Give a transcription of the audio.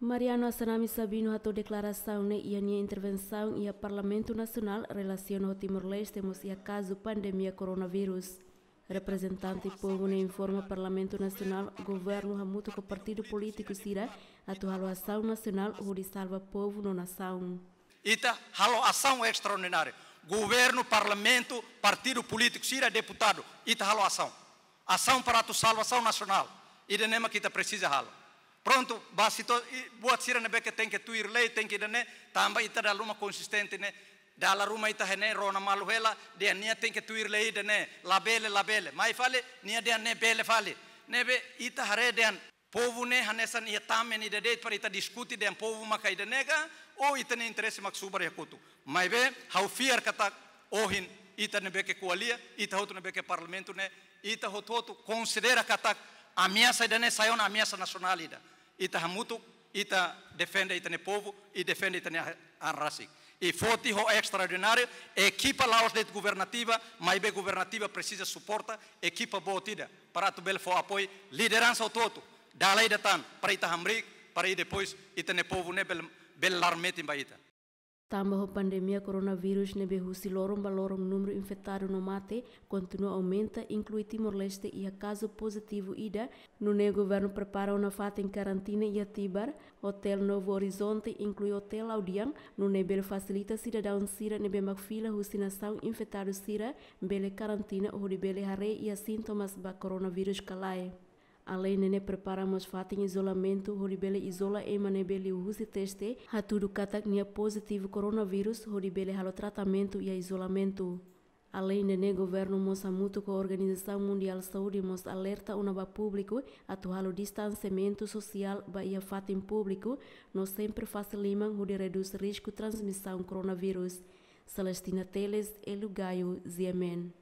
Mariano Assanami Sabino a tua declaração e a minha intervenção e a Parlamento Nacional relacionou Timor-Leste mas e a caso pandemia coronavírus. Representante povo né informa Parlamento Nacional, governo Ramuto com partido político sira a tua ação nacional o salva povo no nação. Ita halo ação extraordinária. Governo, parlamento, partido político sira deputado. Ita halo ação. Ação para a tua salvação nacional. E de que ita precisa halo pronto basito buat sira ne beke tenke tuir lei tenke dene tamba ita da luma consistente ne dala ruma ita hene rona maluhela dia nia tenke tuir lei dene labele labele mai fale nia dia ne bele fale nebe ita hare dean povo ne hanesan ia tamen ida deit para ita discuti dean povo maka ida nega ou ita ne interesse mak subar ya mai be hau fiar kata ohin ita ne beke kualia ita hotu ne beke parlamento ne ita hotu hotu considera kata ameaça de ne saiona ameaça nacional ida ita itahamutuk, ita defende itane povo e defende itane arrasik. E forte ho extraordinário, equipa laos de governativa, mas be governativa precisa suporta, equipa boa tida, para tu bel for apoio, liderança o toto, da lei da tan, para ita hamrik, para ir depois itane povo ne bel, bel larmete em baita. Tambah a pandemia coronavírus na Berrússia, lorong balorong número infectado no mate continua aumenta, inclui Timor-Leste e a caso positivo ida. No né governo prepara uma fata em quarentena e atibar. Hotel Novo Horizonte inclui Hotel Audian. No né bel facilita cidadão sira nebe bemak fila hucinação infectado sira. Bele carantina ou de bele e a sintomas ba coronavírus calae além nene prepara mas fatem isolamento horibele isola e manebele use teste tudo katak nia positivo coronavírus horibele halo tratamento e isolamento Além de ne governo moça muito com a Organização Mundial Saúde mos alerta unaba público atual o distanciamento social baia fato em público não sempre facilitam o de reduz risco de transmissão coronavírus. Celestina Teles, Elugaio, Ziemen.